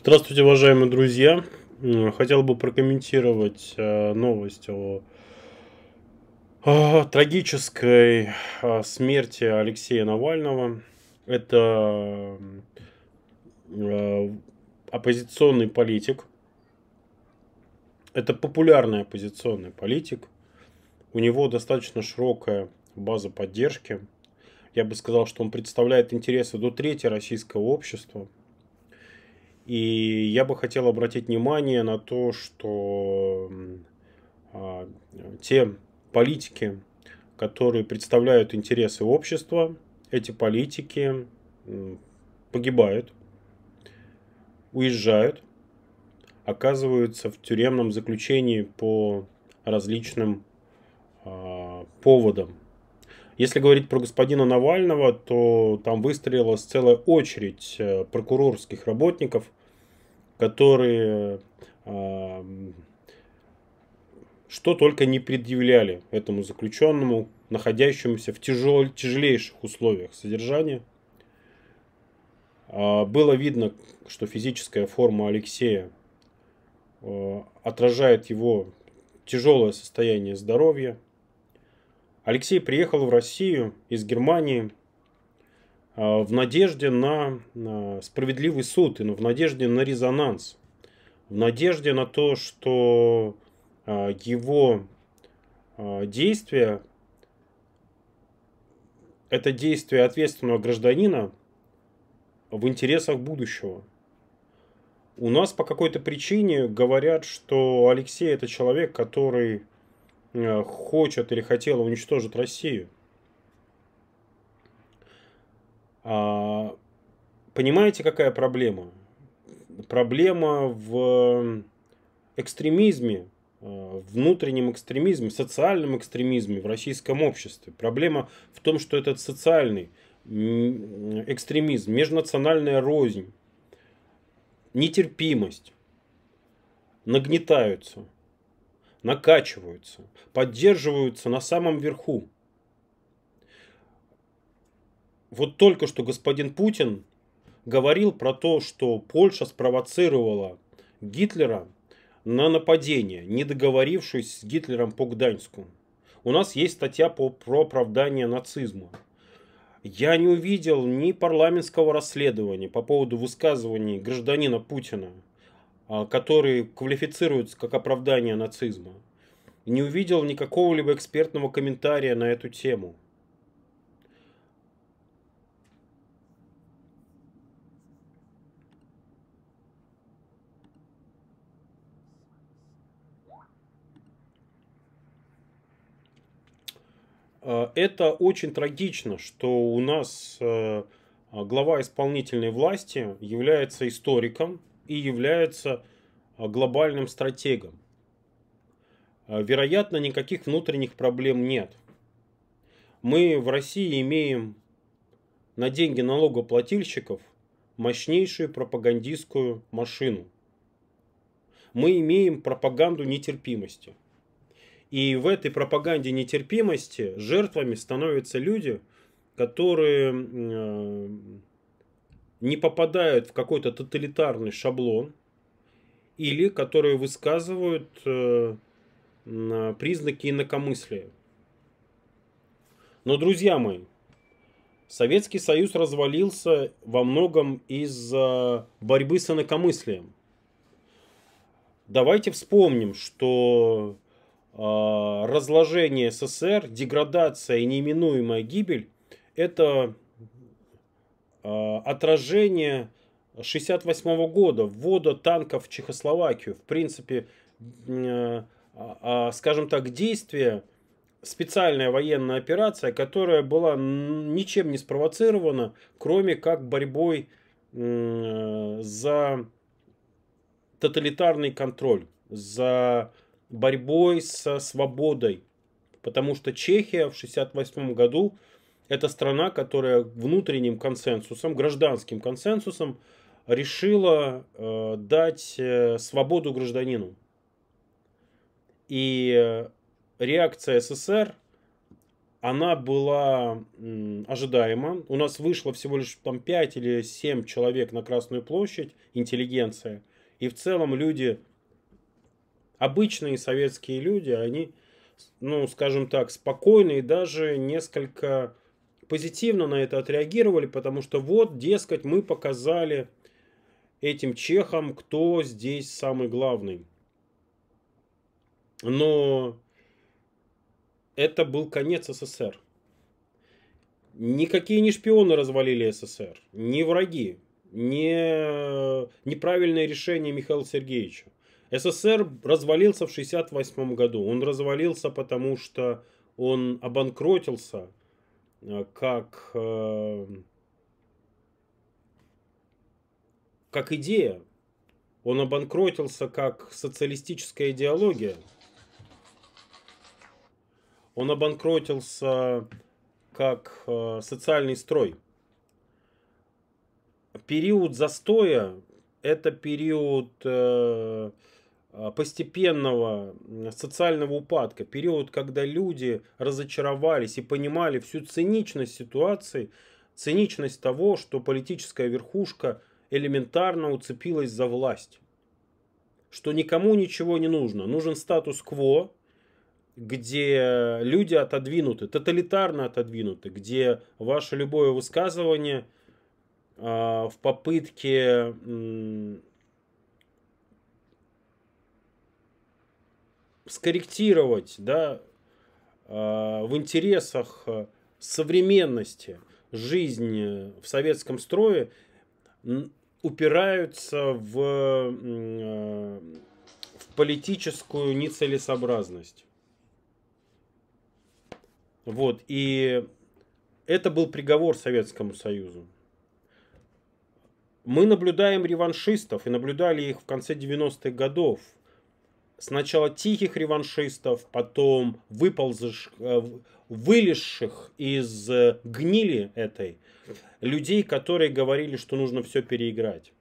Здравствуйте, уважаемые друзья. Хотел бы прокомментировать э, новость о, трагической э, смерти Алексея Навального. Это э, оппозиционный политик. Это популярный оппозиционный политик. У него достаточно широкая база поддержки. Я бы сказал, что он представляет интересы до трети российского общества – и я бы хотел обратить внимание на то, что а, те политики, которые представляют интересы общества, эти политики погибают, уезжают, оказываются в тюремном заключении по различным а, поводам. Если говорить про господина Навального, то там выстрелилась целая очередь э, прокурорских работников – которые а, что только не предъявляли этому заключенному, находящемуся в тяжел, тяжелейших условиях содержания. А, было видно, что физическая форма Алексея а, отражает его тяжелое состояние здоровья. Алексей приехал в Россию из Германии Э, в надежде на справедливый суд, и в надежде на резонанс, в надежде на то, что э, его э, действия, это действие ответственного гражданина в интересах будущего. У нас по какой-то причине говорят, что Алексей это человек, который хочет или хотел уничтожить Россию. А, понимаете, какая проблема? Проблема в экстремизме, а, внутреннем экстремизме, социальном экстремизме в российском обществе. Проблема в том, что этот социальный экстремизм, межнациональная рознь, нетерпимость нагнетаются, накачиваются, поддерживаются на самом верху вот только что господин Путин говорил про то, что Польша спровоцировала Гитлера на нападение, не договорившись с Гитлером по Гданьску. У нас есть статья по, про оправдание нацизма. Я не увидел ни парламентского расследования по поводу высказываний гражданина Путина, а, которые квалифицируются как оправдание нацизма. Не увидел никакого либо экспертного комментария на эту тему. Э, это очень трагично, что у нас э, глава исполнительной власти является историком и является э, глобальным стратегом. Вероятно, никаких внутренних проблем нет. Мы в России имеем на деньги налогоплательщиков мощнейшую пропагандистскую машину. Мы имеем пропаганду нетерпимости – и в этой пропаганде нетерпимости жертвами становятся люди, которые э, не попадают в какой-то тоталитарный шаблон или которые высказывают э, признаки инакомыслия. Но, друзья мои, Советский Союз развалился во многом из-за борьбы с инакомыслием. Давайте вспомним, что а, разложение СССР, деградация и неминуемая гибель – это а, отражение 1968 года, ввода танков в Чехословакию. В принципе, а, скажем так, действие, специальная военная операция, которая была ничем не спровоцирована, кроме как борьбой за тоталитарный контроль, за борьбой со свободой. Потому что Чехия в 1968 году это страна, которая внутренним консенсусом, гражданским консенсусом решила э, дать э, свободу гражданину. И э, реакция СССр, она была ожидаема. У нас вышло всего лишь там 5 или 7 человек на Красную площадь, интеллигенция. И в целом люди обычные советские люди, они, ну, скажем так, спокойно и даже несколько позитивно на это отреагировали, потому что вот, дескать, мы показали этим чехам, кто здесь самый главный. Но это был конец СССР. Никакие не шпионы развалили СССР, не враги, не неправильное решение Михаила Сергеевича. СССР развалился в 1968 году. Он развалился, потому что он обанкротился э, как, э, как идея. Он обанкротился как социалистическая идеология. Он обанкротился как э, социальный строй. Период застоя – это период а, постепенного социального упадка, период, когда люди разочаровались и понимали всю циничность ситуации, циничность того, что политическая верхушка элементарно уцепилась за власть, что никому ничего не нужно, нужен статус-кво, где люди отодвинуты, тоталитарно отодвинуты, где ваше любое высказывание а, в попытке скорректировать да, э, в интересах э, современности жизнь в советском строе упираются в, э, в политическую нецелесообразность. Вот, и это был приговор Советскому Союзу. Мы наблюдаем реваншистов и наблюдали их в конце 90-х годов – сначала тихих реваншистов, потом выползших, э, вылезших из э, гнили этой, людей, которые говорили, что нужно все переиграть.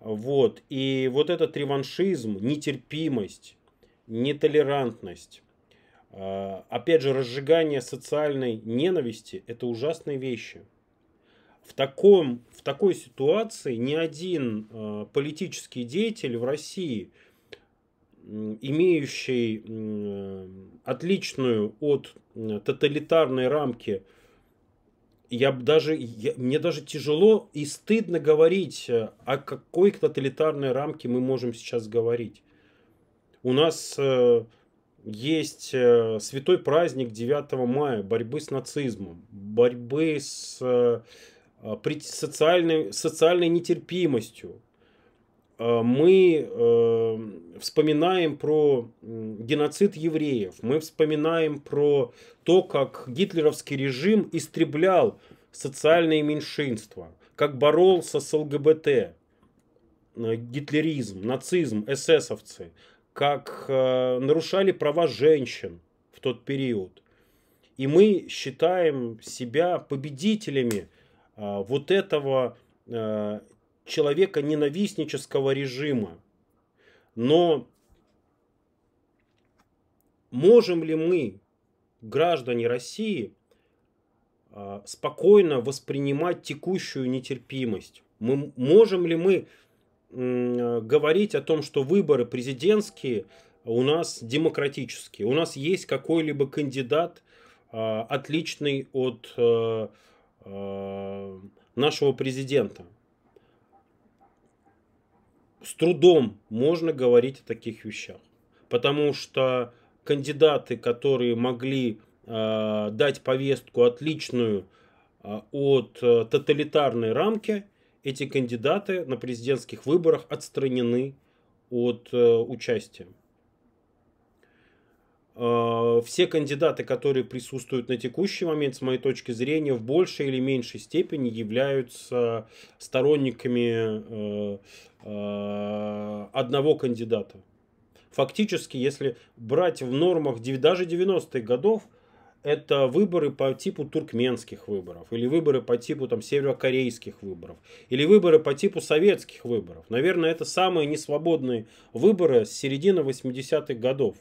Вот. И вот этот реваншизм, нетерпимость, нетолерантность, э, опять же, разжигание социальной ненависти – это ужасные вещи. В, таком, в такой ситуации ни один политический деятель в России – имеющий отличную от тоталитарной рамки я даже, я, мне даже тяжело и стыдно говорить, э, о какой тоталитарной рамке мы можем сейчас говорить. У нас э, есть э, святой праздник 9 мая, борьбы с нацизмом, борьбы с э, а, социальной, социальной нетерпимостью, Э, мы э, вспоминаем про геноцид евреев, мы вспоминаем про то, как гитлеровский режим истреблял социальные меньшинства, как боролся с ЛГБТ, э, гитлеризм, нацизм, эсэсовцы, как нарушали права женщин в тот период. И мы считаем себя победителями вот этого человека ненавистнического режима. Но можем ли мы, граждане России, а, спокойно воспринимать текущую нетерпимость? Мы, можем ли мы а, говорить о том, что выборы президентские у нас демократические, у нас есть какой-либо кандидат, а, отличный от э, э, нашего президента? с трудом можно говорить о таких вещах. Потому что кандидаты, которые могли э, дать повестку отличную э, от э, тоталитарной рамки, эти кандидаты на президентских выборах отстранены от э, участия. Э, все кандидаты, которые присутствуют на текущий момент, с моей точки зрения, в большей или меньшей степени являются сторонниками э, э, одного кандидата. Фактически, если брать в нормах даже 90-х годов, это выборы по типу туркменских выборов, или выборы по типу там, северокорейских выборов, или выборы по типу советских выборов. Наверное, это самые несвободные выборы с середины 80-х годов.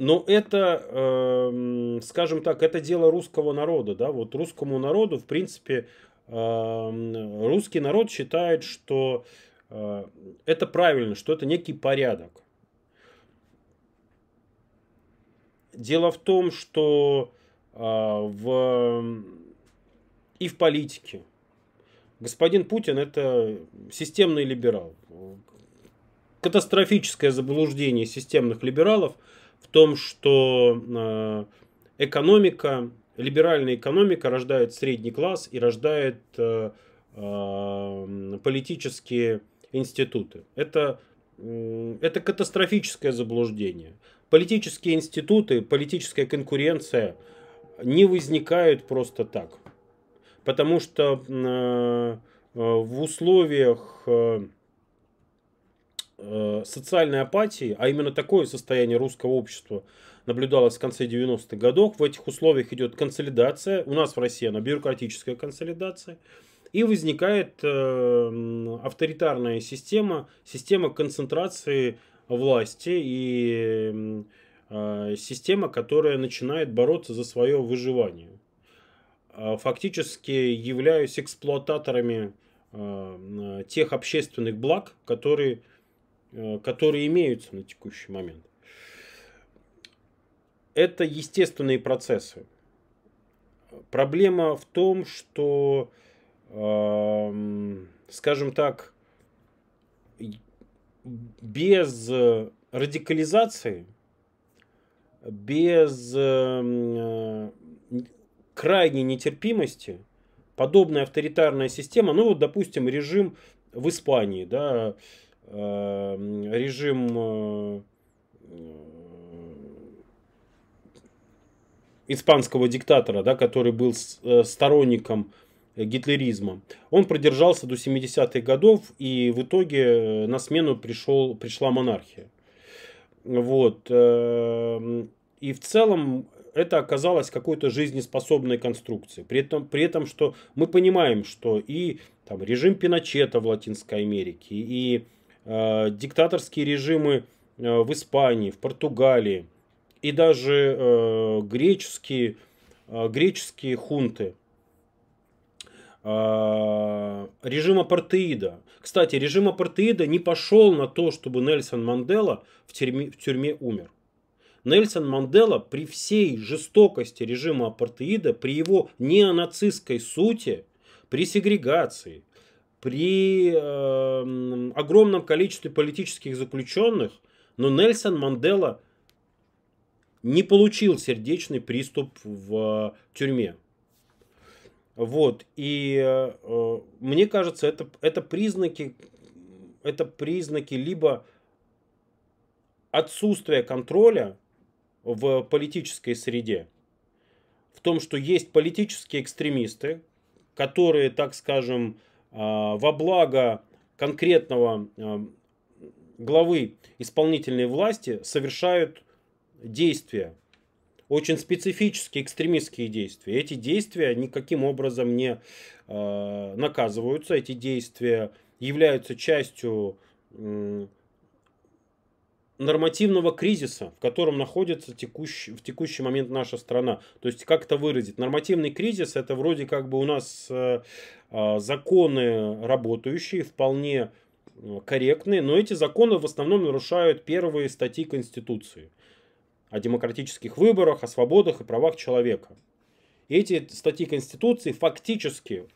Но ну, это, э, скажем так, это дело русского народа, да, вот русскому народу, в принципе, э, русский народ считает, что э, это правильно, что это некий порядок. Дело в том, что э, в, и в политике господин Путин это системный либерал. Катастрофическое заблуждение системных либералов – в том, что э, экономика, либеральная экономика рождает средний класс и рождает э, э, политические институты. Это, это катастрофическое заблуждение. Политические институты, политическая конкуренция не возникают просто так. Потому что в условиях Э, социальной апатии, а именно такое состояние русского общества наблюдалось в конце 90-х годов. В этих условиях идет консолидация. У нас в России она бюрократическая консолидация. И возникает э, авторитарная система, система концентрации власти и э, система, которая начинает бороться за свое выживание. А фактически являюсь эксплуататорами э, тех общественных благ, которые Э, которые имеются на текущий момент. Это естественные процессы. Проблема в том, что, эм, скажем так, без радикализации, без эм, крайней нетерпимости, подобная авторитарная система, ну вот, допустим, режим в Испании, да, Э, режим э, э, испанского диктатора, да, который был сторонником гитлеризма. Он продержался до 70-х годов, и в итоге на смену пришел, пришла монархия. Вот. И в целом это оказалось какой-то жизнеспособной конструкцией. При этом, при этом, что мы понимаем, что и там, режим Пиночета в Латинской Америке, и Э, диктаторские режимы э, в Испании, в Португалии и даже э, греческие, греческие хунты режим апартеида. Кстати, режим апартеида не пошел на то, чтобы Нельсон Мандела в тюрьме, в тюрьме умер. Нельсон Мандела при всей жестокости режима апартеида, при его неонацистской сути, при сегрегации, при э, огромном количестве политических заключенных, но Нельсон Мандела не получил сердечный приступ в э, тюрьме. Вот, и э, мне кажется, это, это признаки, это признаки либо отсутствия контроля в политической среде, в том, что есть политические экстремисты, которые, так скажем, Э, во благо конкретного э, главы исполнительной власти совершают действия, очень специфические экстремистские действия. Эти действия никаким образом не э, наказываются, эти действия являются частью нормативного кризиса, в котором находится текущий, в текущий момент наша страна. То есть, как это выразить? Нормативный кризис это вроде как бы у нас э, э законы работающие, вполне э, корректные, но эти законы в основном нарушают первые статьи Конституции о демократических выборах, о свободах и правах человека. эти статьи Конституции фактически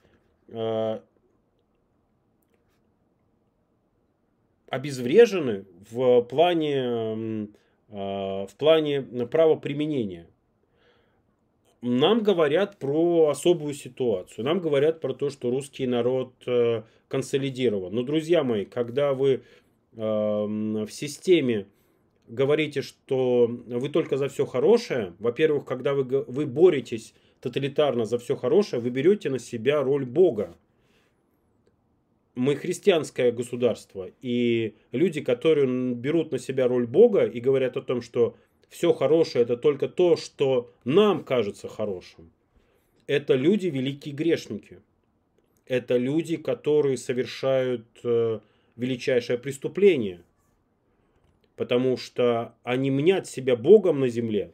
э, обезврежены в плане, а, в плане правоприменения. Нам говорят про особую ситуацию. Нам говорят про то, что русский народ э, консолидирован. Но, друзья мои, когда вы а, в системе говорите, что вы только за все хорошее, во-первых, когда вы, вы боретесь тоталитарно за все хорошее, вы берете на себя роль Бога мы христианское государство, и люди, которые берут на себя роль Бога и говорят о том, что все хорошее это только то, что нам кажется хорошим, это люди великие грешники. Это люди, которые совершают э, величайшее преступление, потому что они мнят себя Богом на земле,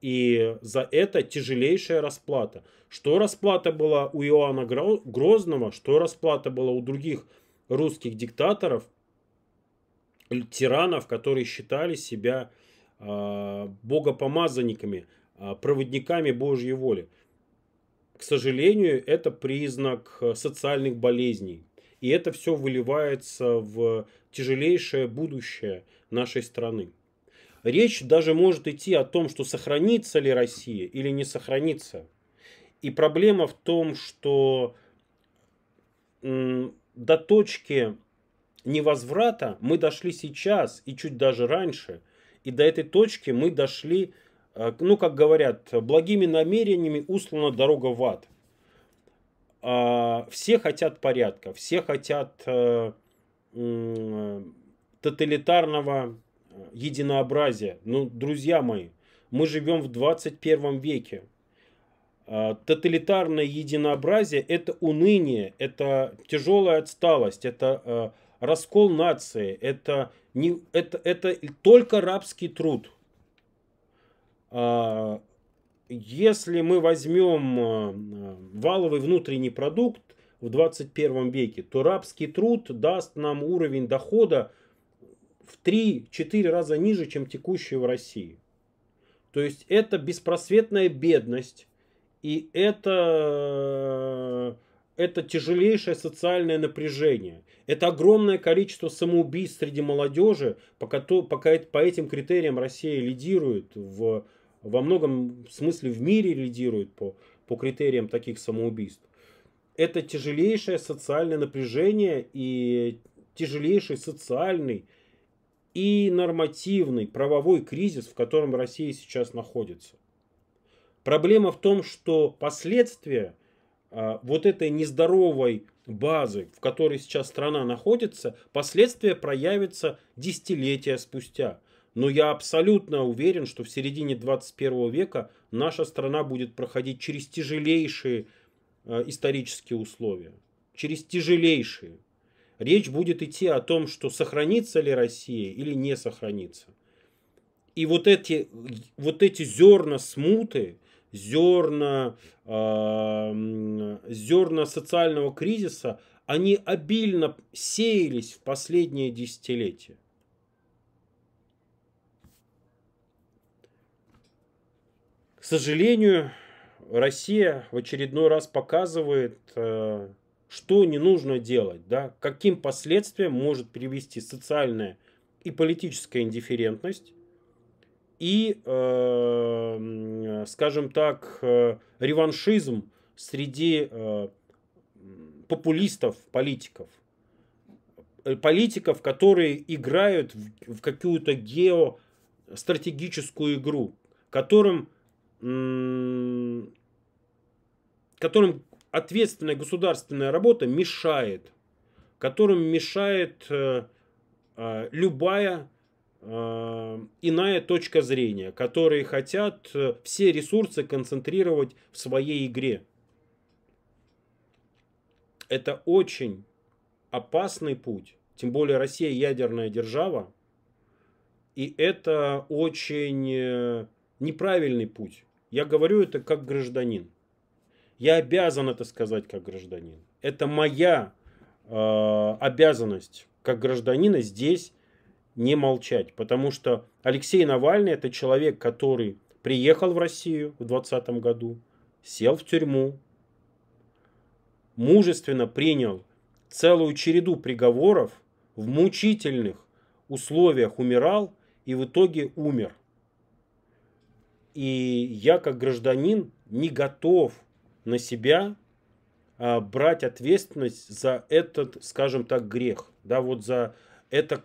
и за это тяжелейшая расплата. Что расплата была у Иоанна Грозного, что расплата была у других русских диктаторов, тиранов, которые считали себя э, богопомазанниками, э, проводниками Божьей воли. К сожалению, это признак э, социальных болезней. И это все выливается в тяжелейшее будущее нашей страны. Речь даже может идти о том, что сохранится ли Россия или не сохранится. И проблема в том, что до точки невозврата мы дошли сейчас и чуть даже раньше. И до этой точки мы дошли, э, ну, как говорят, благими намерениями услана дорога в ад. А, все хотят порядка, все хотят э, э, тоталитарного единообразие. Ну, друзья мои, мы живем в 21 веке. А, тоталитарное единообразие – это уныние, это тяжелая отсталость, это а, раскол нации, это, не, это, это только рабский труд. А, если мы возьмем валовый внутренний продукт в 21 веке, то рабский труд даст нам уровень дохода – в 3-4 раза ниже, чем текущие в России. То есть это беспросветная бедность, и это, это тяжелейшее социальное напряжение. Это огромное количество самоубийств среди молодежи, по то, по этим критериям Россия лидирует, в, во многом смысле в мире лидирует по, по критериям таких самоубийств. Это тяжелейшее социальное напряжение и тяжелейший социальный и нормативный правовой кризис, в котором Россия сейчас находится. Проблема в том, что последствия а, вот этой нездоровой базы, в которой сейчас страна находится, последствия проявятся десятилетия спустя. Но я абсолютно уверен, что в середине 21 века наша страна будет проходить через тяжелейшие а, исторические условия. Через тяжелейшие. Речь будет идти о том, что сохранится ли Россия или не сохранится. И вот эти, вот эти зерна смуты, зерна, э, зерна социального кризиса, они обильно сеялись в последние десятилетия. К сожалению, Россия в очередной раз показывает а, что не нужно делать, да, каким последствиям может привести социальная и политическая индифферентность и, э, скажем так, э, реваншизм среди э, популистов, политиков. Э, политиков, которые играют в, в какую-то геостратегическую игру, которым, которым ответственная государственная работа мешает, которым мешает э, э, любая э, иная точка зрения, которые хотят все ресурсы концентрировать в своей игре. Это очень опасный путь, тем более Россия ядерная держава, и это очень неправильный путь. Я говорю это как гражданин. Я обязан это сказать как гражданин. Это моя э, обязанность как гражданина здесь не молчать. Потому что Алексей Навальный это человек, который приехал в Россию в 2020 году, сел в тюрьму, мужественно принял целую череду приговоров, в мучительных условиях умирал и в итоге умер. И я как гражданин не готов на себя а, брать ответственность за этот, скажем так, грех, да, вот за это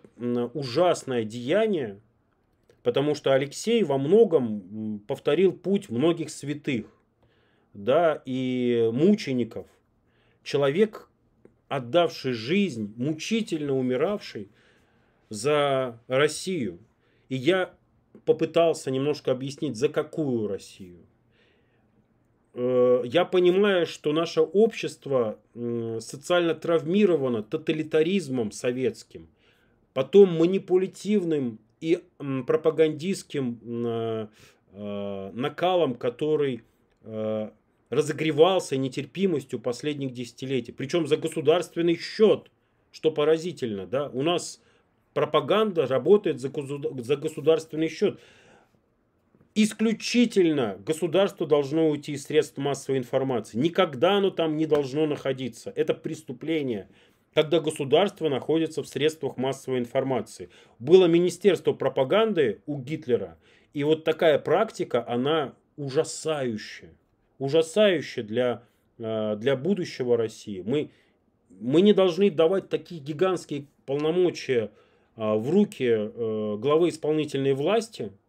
ужасное деяние, потому что Алексей во многом повторил путь многих святых, да, и мучеников. Человек, отдавший жизнь, мучительно умиравший за Россию. И я попытался немножко объяснить, за какую Россию. Э, я понимаю, что наше общество социально травмировано тоталитаризмом советским, потом манипулятивным и пропагандистским э, э, накалом, который разогревался нетерпимостью последних десятилетий. Причем за государственный счет, что поразительно. Да? У нас пропаганда работает за, государственный счет исключительно государство должно уйти из средств массовой информации. Никогда оно там не должно находиться. Это преступление, когда государство находится в средствах массовой информации. Было министерство пропаганды у Гитлера, и вот такая практика, она ужасающая. Ужасающая для, э, для будущего России. Мы, мы не должны давать такие гигантские полномочия э, в руки э, главы исполнительной власти –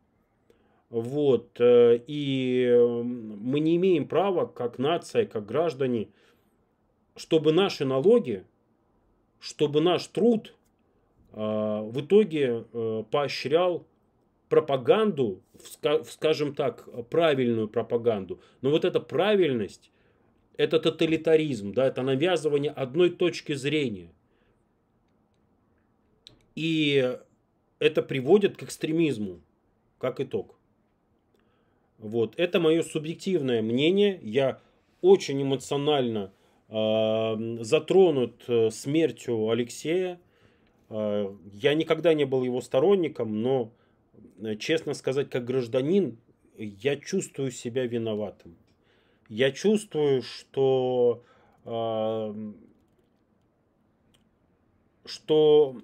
вот, э, и мы не имеем права, как нация, как граждане, чтобы наши налоги, чтобы наш труд а, в итоге э, поощрял пропаганду, скажем так, правильную пропаганду. Но вот эта правильность, это тоталитаризм, да, это навязывание одной точки зрения. И это приводит к экстремизму, как итог. Вот. Это мое субъективное мнение. Я очень эмоционально а, э, затронут смертью Алексея. Э, я никогда не был его сторонником, но, э, честно сказать, как гражданин, я чувствую себя виноватым. Я чувствую, что, э, что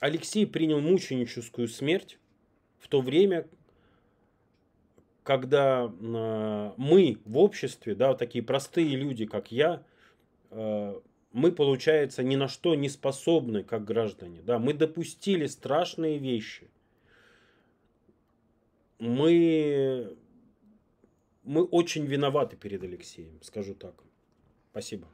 Алексей принял мученическую смерть в то время, когда э, мы в обществе, да, такие простые люди, как я, э, мы, получается, ни на что не способны, как граждане. Да? Мы допустили страшные вещи. Мы, мы очень виноваты перед Алексеем, скажу так. Спасибо.